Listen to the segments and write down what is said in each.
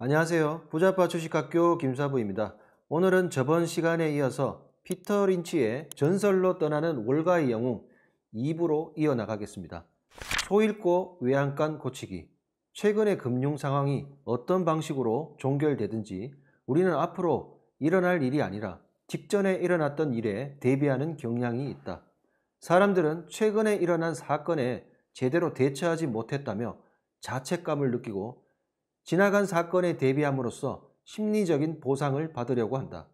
안녕하세요. 부자파 주식학교 김사부입니다. 오늘은 저번 시간에 이어서 피터 린치의 전설로 떠나는 월가의 영웅 2부로 이어나가겠습니다. 소잃고 외양간 고치기 최근의 금융 상황이 어떤 방식으로 종결되든지 우리는 앞으로 일어날 일이 아니라 직전에 일어났던 일에 대비하는 경향이 있다. 사람들은 최근에 일어난 사건에 제대로 대처하지 못했다며 자책감을 느끼고 지나간 사건에 대비함으로써 심리적인 보상을 받으려고 한다.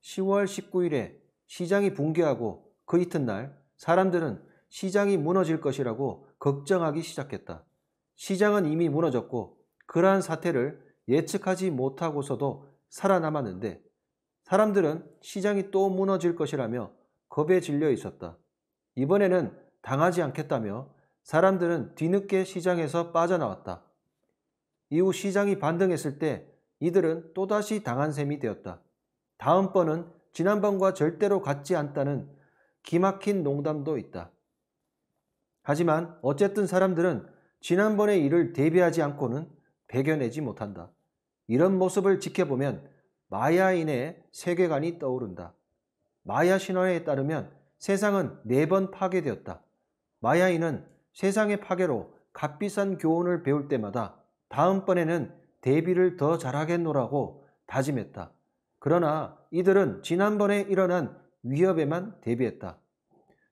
10월 19일에 시장이 붕괴하고 그 이튿날 사람들은 시장이 무너질 것이라고 걱정하기 시작했다. 시장은 이미 무너졌고 그러한 사태를 예측하지 못하고서도 살아남았는데 사람들은 시장이 또 무너질 것이라며 겁에 질려 있었다. 이번에는 당하지 않겠다며 사람들은 뒤늦게 시장에서 빠져나왔다. 이후 시장이 반등했을 때 이들은 또다시 당한 셈이 되었다. 다음번은 지난번과 절대로 같지 않다는 기막힌 농담도 있다. 하지만 어쨌든 사람들은 지난번의 일을 대비하지 않고는 배겨내지 못한다. 이런 모습을 지켜보면 마야인의 세계관이 떠오른다. 마야 신화에 따르면 세상은 네 번 파괴되었다. 마야인은 세상의 파괴로 값비싼 교훈을 배울 때마다 다음번에는 대비를 더 잘하겠노라고 다짐했다. 그러나 이들은 지난번에 일어난 위협에만 대비했다.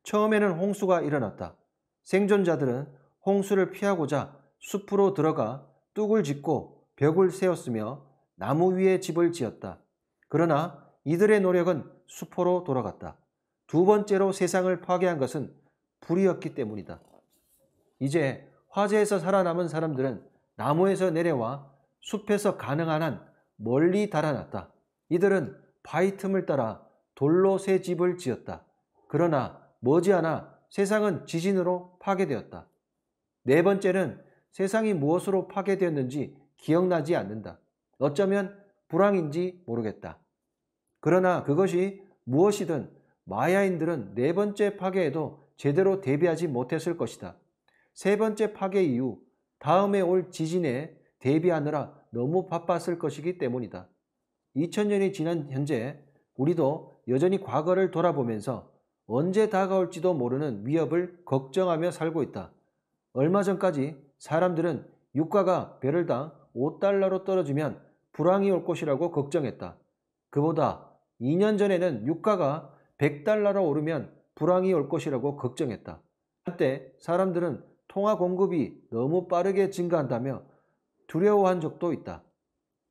처음에는 홍수가 일어났다. 생존자들은 홍수를 피하고자 숲으로 들어가 뚝을 짓고 벽을 세웠으며 나무 위에 집을 지었다. 그러나 이들의 노력은 수포로 돌아갔다. 두 번째로 세상을 파괴한 것은 불이었기 때문이다. 이제 화재에서 살아남은 사람들은 나무에서 내려와 숲에서 가능한 한 멀리 달아났다. 이들은 바위 틈을 따라 돌로 새 집을 지었다. 그러나 머지않아 세상은 지진으로 파괴되었다. 네 번째는 세상이 무엇으로 파괴되었는지 기억나지 않는다. 어쩌면 불황인지 모르겠다. 그러나 그것이 무엇이든 마야인들은 네 번째 파괴에도 제대로 대비하지 못했을 것이다. 세 번째 파괴 이후 다음에 올 지진에 대비하느라 너무 바빴을 것이기 때문이다. 2000년이 지난 현재 우리도 여전히 과거를 돌아보면서 언제 다가올지도 모르는 위협을 걱정하며 살고 있다. 얼마 전까지 사람들은 유가가 배럴당 5달러로 떨어지면 불황이 올 것이라고 걱정했다. 그보다 2년 전에는 유가가 100달러로 오르면 불황이 올 것이라고 걱정했다. 한때 사람들은 통화 공급이 너무 빠르게 증가한다며 두려워한 적도 있다.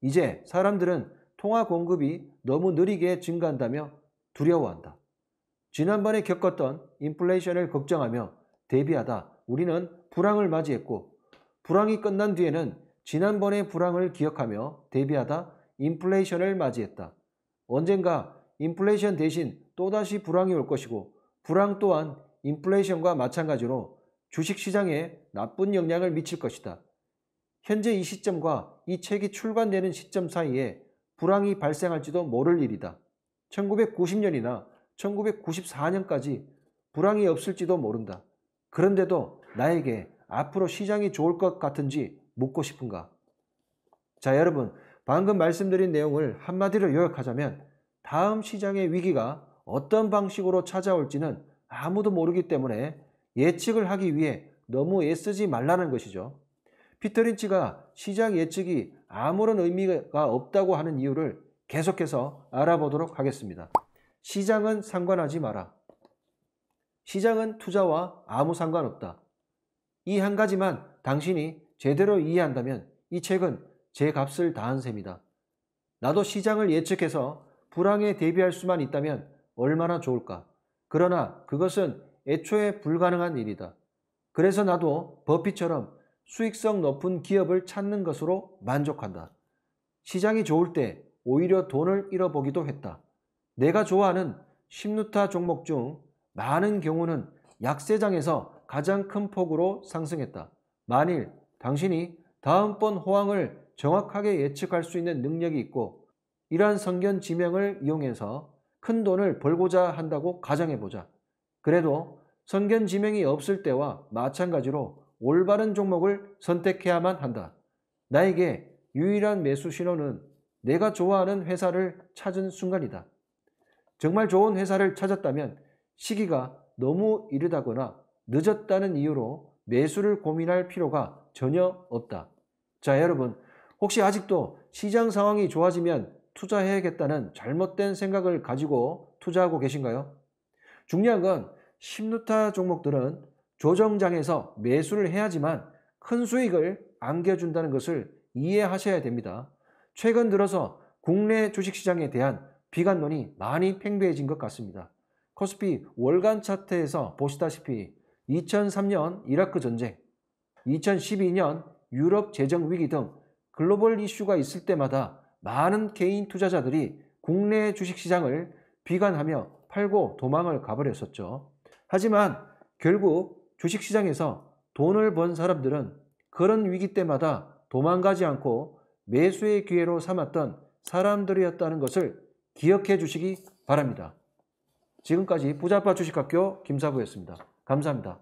이제 사람들은 통화 공급이 너무 느리게 증가한다며 두려워한다. 지난번에 겪었던 인플레이션을 걱정하며 대비하다 우리는 불황을 맞이했고 불황이 끝난 뒤에는 지난번의 불황을 기억하며 대비하다 인플레이션을 맞이했다. 언젠가 인플레이션 대신 또다시 불황이 올 것이고 불황 또한 인플레이션과 마찬가지로 주식시장에 나쁜 영향을 미칠 것이다. 현재 이 시점과 이 책이 출간되는 시점 사이에 불황이 발생할지도 모를 일이다. 1990년이나 1994년까지 불황이 없을지도 모른다. 그런데도 나에게 앞으로 시장이 좋을 것 같은지 묻고 싶은가? 자, 여러분. 방금 말씀드린 내용을 한마디로 요약하자면 다음 시장의 위기가 어떤 방식으로 찾아올지는 아무도 모르기 때문에 예측을 하기 위해 너무 애쓰지 말라는 것이죠. 피터린치가 시장 예측이 아무런 의미가 없다고 하는 이유를 계속해서 알아보도록 하겠습니다. 시장은 상관하지 마라. 시장은 투자와 아무 상관없다. 이 한 가지만 당신이 제대로 이해한다면 이 책은 제 값을 다한 셈이다. 나도 시장을 예측해서 불황에 대비할 수만 있다면 얼마나 좋을까. 그러나 그것은 애초에 불가능한 일이다. 그래서 나도 버핏처럼 수익성 높은 기업을 찾는 것으로 만족한다. 시장이 좋을 때 오히려 돈을 잃어보기도 했다. 내가 좋아하는 심루타 종목 중 많은 경우는 약세장에서 가장 큰 폭으로 상승했다. 만일 당신이 다음번 호황을 정확하게 예측할 수 있는 능력이 있고 이러한 선견 지명을 이용해서 큰 돈을 벌고자 한다고 가정해보자. 그래도 선견 지명이 없을 때와 마찬가지로 올바른 종목을 선택해야만 한다. 나에게 유일한 매수 신호는 내가 좋아하는 회사를 찾은 순간이다. 정말 좋은 회사를 찾았다면 시기가 너무 이르다거나 늦었다는 이유로 매수를 고민할 필요가 전혀 없다. 자 여러분 혹시 아직도 시장 상황이 좋아지면 투자해야겠다는 잘못된 생각을 가지고 투자하고 계신가요? 중요한 건1 0루타 종목들은 조정장에서 매수를 해야지만 큰 수익을 안겨준다는 것을 이해하셔야 됩니다. 최근 들어서 국내 주식시장에 대한 비관론이 많이 팽배해진 것 같습니다. 코스피 월간 차트에서 보시다시피 2003년 이라크 전쟁, 2012년 유럽 재정 위기 등 글로벌 이슈가 있을 때마다 많은 개인 투자자들이 국내 주식시장을 비관하며 팔고 도망을 가버렸었죠. 하지만 결국 주식시장에서 돈을 번 사람들은 그런 위기 때마다 도망가지 않고 매수의 기회로 삼았던 사람들이었다는 것을 기억해 주시기 바랍니다. 지금까지 부자빠 주식학교 김사부였습니다. 감사합니다.